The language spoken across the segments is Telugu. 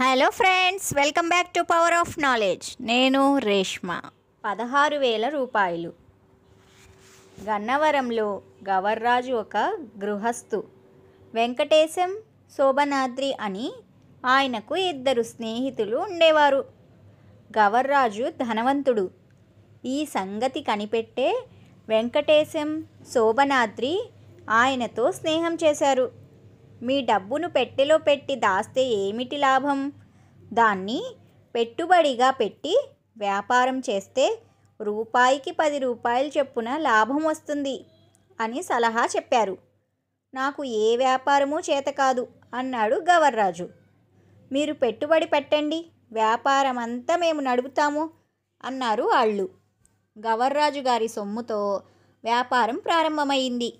hello friends welcome back to power of knowledge నేను రేష్మ పదహారు వేల రూపాయలు గన్నవరంలో గవర్రాజు ఒక గృహస్థు వెంకటేశం శోభనాద్రి అని ఆయనకు ఇద్దరు స్నేహితులు ఉండేవారు గవర్రాజు ధనవంతుడు ఈ సంగతి కనిపెట్టే వెంకటేశం శోభనాద్రి ఆయనతో స్నేహం చేశారు మీ డబ్బును పెట్టెలో పెట్టి దాస్తే ఏమిటి లాభం దాన్ని పెట్టుబడిగా పెట్టి వ్యాపారం చేస్తే రూపాయికి పది రూపాయలు చెప్పున లాభం వస్తుంది అని సలహా చెప్పారు నాకు ఏ వ్యాపారమూ చేత కాదు అన్నాడు గవర్రాజు మీరు పెట్టుబడి పెట్టండి వ్యాపారం అంతా మేము నడుపుతాము అన్నారు వాళ్ళు గవర్రాజు గారి సొమ్ముతో వ్యాపారం ప్రారంభమైంది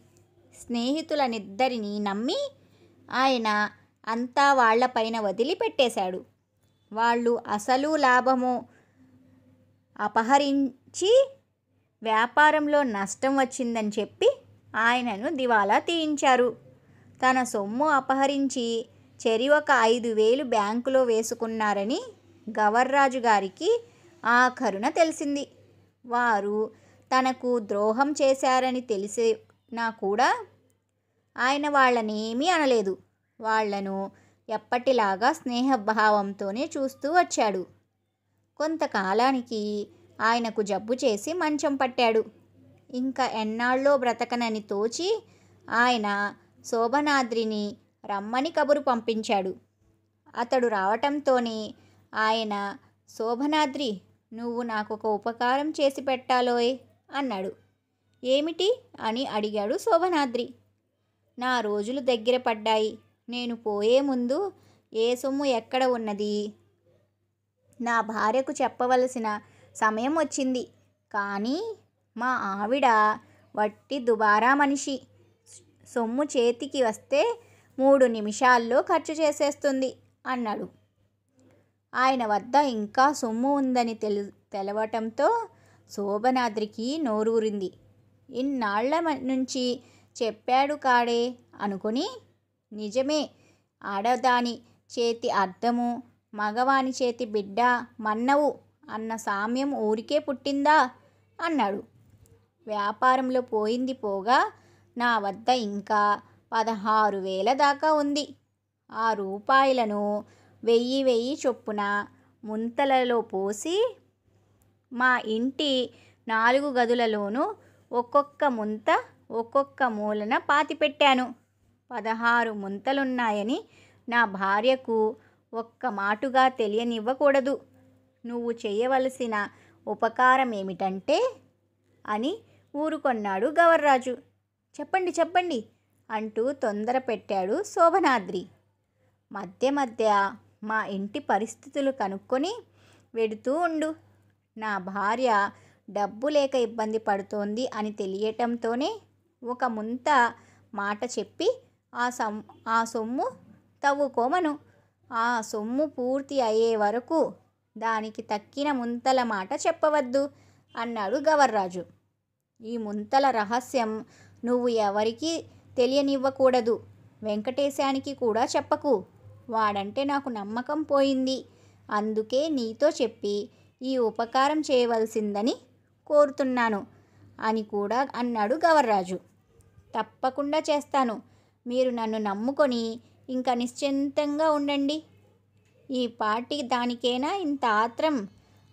స్నేహితులనిద్దరినీ నమ్మి ఆయన అంతా వాళ్లపైన వదిలిపెట్టేశాడు వాళ్ళు అసలు లాభము అపహరించి వ్యాపారంలో నష్టం వచ్చిందని చెప్పి ఆయనను దివాలా తీయించారు తన సొమ్ము అపహరించి చెరి ఒక ఐదు వేలు బ్యాంకులో వేసుకున్నారని గవర్రాజు గారికి ఆ కరుణ తెలిసింది వారు తనకు ద్రోహం చేశారని తెలిసినా కూడా ఆయన వాళ్ళని ఏమీ అనలేదు వాళ్లను ఎప్పటిలాగా స్నేహభావంతోనే చూస్తూ వచ్చాడు కొంతకాలానికి ఆయనకు జబ్బు చేసి మంచం పట్టాడు ఇంకా ఎన్నాళ్ళో బ్రతకనని తోచి ఆయన శోభనాద్రిని రమ్మని కబురు పంపించాడు అతడు రావటంతోనే ఆయన శోభనాద్రి నువ్వు నాకు ఒక ఉపకారం చేసి పెట్టాలోయ్ అన్నాడు ఏమిటి అని అడిగాడు శోభనాద్రి నా రోజులు దగ్గర పడ్డాయి నేను పోయే ముందు ఏ సొమ్ము ఎక్కడ ఉన్నది నా భార్యకు చెప్పవలసిన సమయం వచ్చింది కానీ మా ఆవిడ వట్టి దుబారా మనిషి సొమ్ము చేతికి వస్తే మూడు నిమిషాల్లో ఖర్చు చేసేస్తుంది అన్నాడు ఆయన వద్ద ఇంకా సొమ్ము ఉందని తెలు తెలవటంతో శోభనాద్రికి నోరూరింది ఇన్నాళ్ల నుంచి చెప్పాడు కాడే అనుకుని నిజమే ఆడదాని చేతి అర్థము మగవాని చేతి బిడ్డ మన్నవు అన్న సామ్యం ఊరికే పుట్టిందా అన్నాడు వ్యాపారంలో పోయింది పోగా నా వద్ద ఇంకా పదహారు వేల దాకా ఉంది ఆ రూపాయలను వెయ్యి వెయ్యి చొప్పున ముంతలలో పోసి మా ఇంటి నాలుగు గదులలోనూ ఒక్కొక్క ముంత ఒక్కొక్క మూలన పాతిపెట్టాను పదహారు ముంతలున్నాయని నా భార్యకు ఒక్క మాటుగా తెలియనివ్వకూడదు నువ్వు చేయవలసిన ఉపకారం ఏమిటంటే అని ఊరుకొన్నాడు గవర్రాజు చెప్పండి చెప్పండి అంటూ తొందర పెట్టాడు శోభనాద్రి మధ్య మధ్య మా ఇంటి పరిస్థితులు కనుక్కొని వెడుతూ ఉండు నా భార్య డబ్బు లేక ఇబ్బంది పడుతోంది అని తెలియటంతోనే ఒక ముంత మాట చెప్పి ఆ సమ్ ఆ సొమ్ము తవ్వుకోమను ఆ సొమ్ము పూర్తి అయ్యే వరకు దానికి తక్కిన ముంతల మాట చెప్పవద్దు అన్నాడు గవర్రాజు ఈ ముంతల రహస్యం నువ్వు ఎవరికీ తెలియనివ్వకూడదు వెంకటేశానికి కూడా చెప్పకు వాడంటే నాకు నమ్మకం పోయింది అందుకే నీతో చెప్పి ఈ ఉపకారం చేయవలసిందని కోరుతున్నాను అని కూడా అన్నాడు గవర్రాజు తప్పకుండా చేస్తాను మీరు నన్ను నమ్ముకొని ఇంకా నిశ్చింతంగా ఉండండి ఈ పార్టీ దానికేనా ఇంత ఆత్రం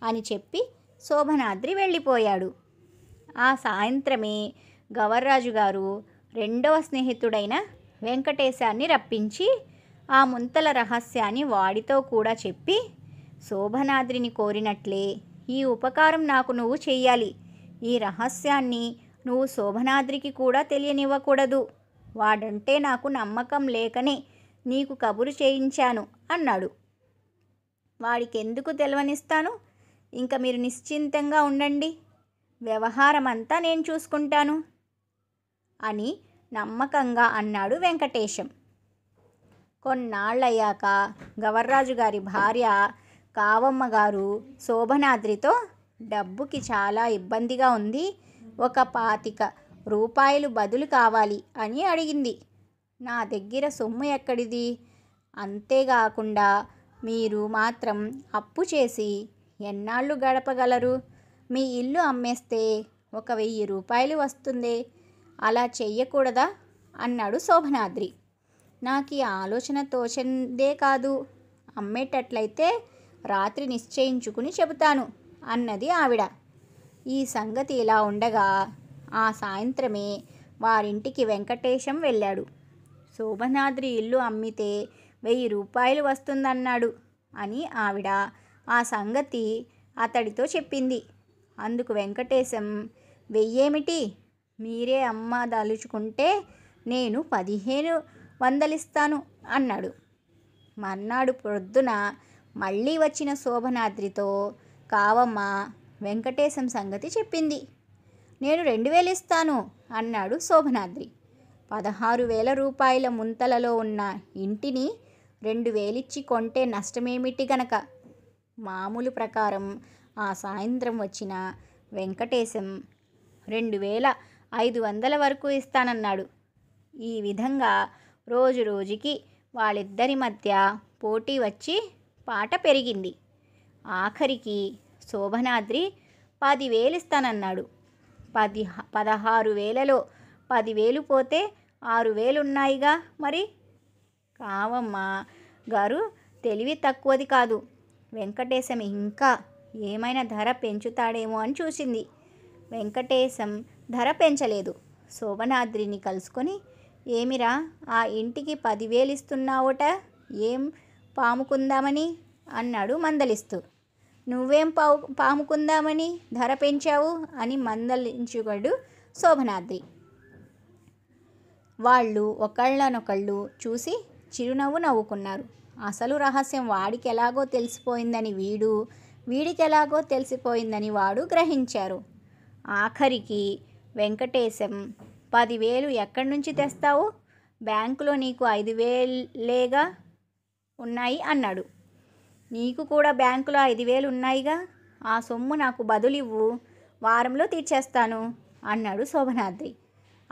అని చెప్పి శోభనాద్రి వెళ్ళిపోయాడు ఆ సాయంత్రమే గవర్రాజు గారు రెండవ స్నేహితుడైన వెంకటేశాన్ని రప్పించి ఆ ముంతల రహస్యాన్ని వాడితో కూడా చెప్పి శోభనాద్రిని కోరినట్లే ఈ ఉపకారం నాకు నువ్వు చెయ్యాలి ఈ రహస్యాన్ని నువ్వు శోభనాద్రికి కూడా తెలియనివ్వకూడదు వాడంటే నాకు నమ్మకం లేకనే నీకు కబురు చేయించాను అన్నాడు వాడికెందుకు తెలవనిస్తాను ఇంకా మీరు నిశ్చింతంగా ఉండండి వ్యవహారం అంతా నేను చూసుకుంటాను అని నమ్మకంగా అన్నాడు వెంకటేశం కొన్నాళ్ళయ్యాక గవర్రాజు గారి భార్య కావమ్మ గారు శోభనాద్రితో డబ్బుకి చాలా ఇబ్బందిగా ఉంది ఒక పాతిక రూపాయలు బదులు కావాలి అని అడిగింది నా దగ్గర సొమ్ము ఎక్కడిది అంతేకాకుండా మీరు మాత్రం అప్పు చేసి ఎన్నాళ్ళు గడపగలరు మీ ఇల్లు అమ్మేస్తే ఒక వెయ్యి రూపాయలు వస్తుంది అలా చెయ్యకూడదా అన్నాడు శోభనాద్రి నాకు ఈ ఆలోచన తోచందే కాదు అమ్మేటట్లయితే రాత్రి నిశ్చయించుకుని చెబుతాను అన్నది ఆవిడ ఈ సంగతి ఇలా ఉండగా ఆ సాయంత్రమే వారింటికి వెంకటేశం వెళ్ళాడు శోభనాద్రి ఇల్లు అమ్మితే వెయ్యి రూపాయలు వస్తుందన్నాడు అని ఆవిడ ఆ సంగతి అతడితో చెప్పింది అందుకు వెంకటేశం వెయ్యేమిటి మీరే అమ్మ దలుచుకుంటే నేను పదిహేను వందలిస్తాను అన్నాడు మర్నాడు పొద్దున మళ్ళీ వచ్చిన శోభనాద్రితో కావమ్మా వెంకటేశం సంగతి చెప్పింది నేను రెండు వేలు ఇస్తాను అన్నాడు శోభనాద్రి పదహారు వేల రూపాయల ముంతలలో ఉన్న ఇంటిని రెండు వేలిచ్చి కొంటే నష్టమేమిటి గనక మామూలు ప్రకారం ఆ సాయంత్రం వచ్చిన వెంకటేశం రెండు వేల ఐదు వందల వరకు ఇస్తానన్నాడు ఈ విధంగా రోజు రోజుకి వాళ్ళిద్దరి మధ్య పోటీ వచ్చి పాట పెరిగింది ఆఖరికి శోభనాద్రి పదివేలిస్తానన్నాడు పది పదహారు వేలలో పదివేలు పోతే ఆరు వేలున్నాయిగా మరి కావమ్మ గారు తెలివి తక్కువది కాదు వెంకటేశం ఇంకా ఏమైనా ధర పెంచుతాడేమో అని చూసింది వెంకటేశం ధర పెంచలేదు శోభనాద్రిని కలుసుకొని ఏమిరా ఆ ఇంటికి పదివేలు ఇస్తున్నావుట ఏం పాముకుందామని అన్నాడు మందలిస్తూ నువ్వేం పావు పాముకుందామని ధర పెంచావు అని మందలించుగడు శోభనాద్రి వాళ్ళు ఒకళ్ళనొకళ్ళు చూసి చిరునవ్వు నవ్వుకున్నారు అసలు రహస్యం వాడికి ఎలాగో తెలిసిపోయిందని వీడు వీడికి ఎలాగో తెలిసిపోయిందని వాడు గ్రహించారు ఆఖరికి వెంకటేశం పదివేలు ఎక్కడి నుంచి తెస్తావు బ్యాంకులో నీకు ఐదు వేలేగా ఉన్నాయి అన్నాడు నీకు కూడా బ్యాంకులో ఐదు వేలు ఉన్నాయిగా ఆ సొమ్ము నాకు బదులివ్వు వారంలో తీర్చేస్తాను అన్నాడు శోభనాద్రి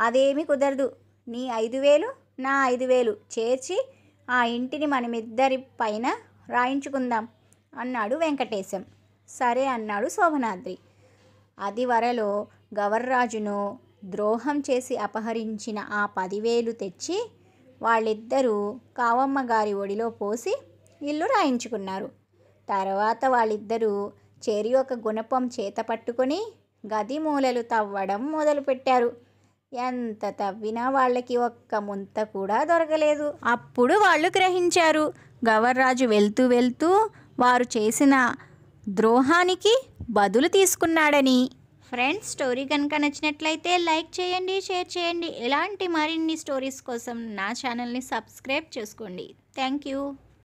అదేమీ కుదరదు నీ ఐదు వేలు నా ఐదు వేలు చేర్చి ఆ ఇంటిని మనమిద్దరి పైన రాయించుకుందాం అన్నాడు వెంకటేశం సరే అన్నాడు శోభనాద్రి అది వరలో గవర్రాజును ద్రోహం చేసి అపహరించిన ఆ పదివేలు తెచ్చి వాళ్ళిద్దరూ కావమ్మ గారి ఒడిలో పోసి ఇల్లు రాయించుకున్నారు తర్వాత వాళ్ళిద్దరూ చేరి ఒక గుణపం చేత పట్టుకొని గది మూలలు తవ్వడం మొదలుపెట్టారు ఎంత తవ్వినా వాళ్ళకి ఒక్క ముంత కూడా దొరకలేదు అప్పుడు వాళ్ళు గ్రహించారు గవర్రాజు వెళ్తూ వెళ్తూ వారు చేసిన ద్రోహానికి బదులు తీసుకున్నాడని ఫ్రెండ్స్ స్టోరీ కనుక నచ్చినట్లయితే లైక్ చేయండి షేర్ చేయండి ఇలాంటి మరిన్ని స్టోరీస్ కోసం నా ఛానల్ని సబ్స్క్రైబ్ చేసుకోండి థ్యాంక్ యూ